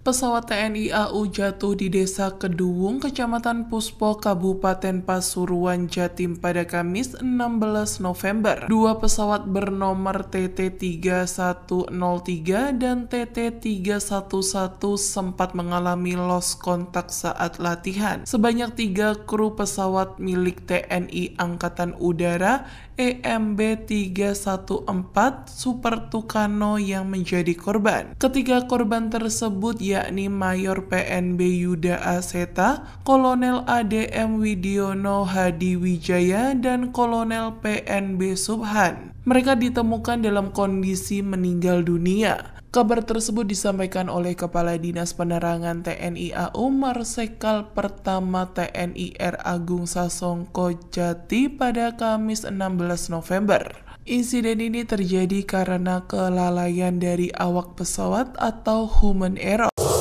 Pesawat TNI AU jatuh di Desa Keduwung, Kecamatan Puspo, Kabupaten Pasuruan, Jatim pada Kamis 16 November. Dua pesawat bernomor TT-3103 dan TT-311 sempat mengalami loss kontak saat latihan. Sebanyak tiga kru pesawat milik TNI Angkatan Udara e EMB 314 Super Tucano yang menjadi korban. Ketiga korban tersebut yakni Mayor PNB Yuda Aseta, Kolonel ADM Widiono Hadi Wijaya, dan Kolonel PNB Subhan. Mereka ditemukan dalam kondisi meninggal dunia. Kabar tersebut disampaikan oleh Kepala Dinas Penerangan TNI AU Marsekal Pertama TNI R Agung Sasongko Jati pada Kamis 16 November. Insiden ini terjadi karena kelalaian dari awak pesawat atau human error.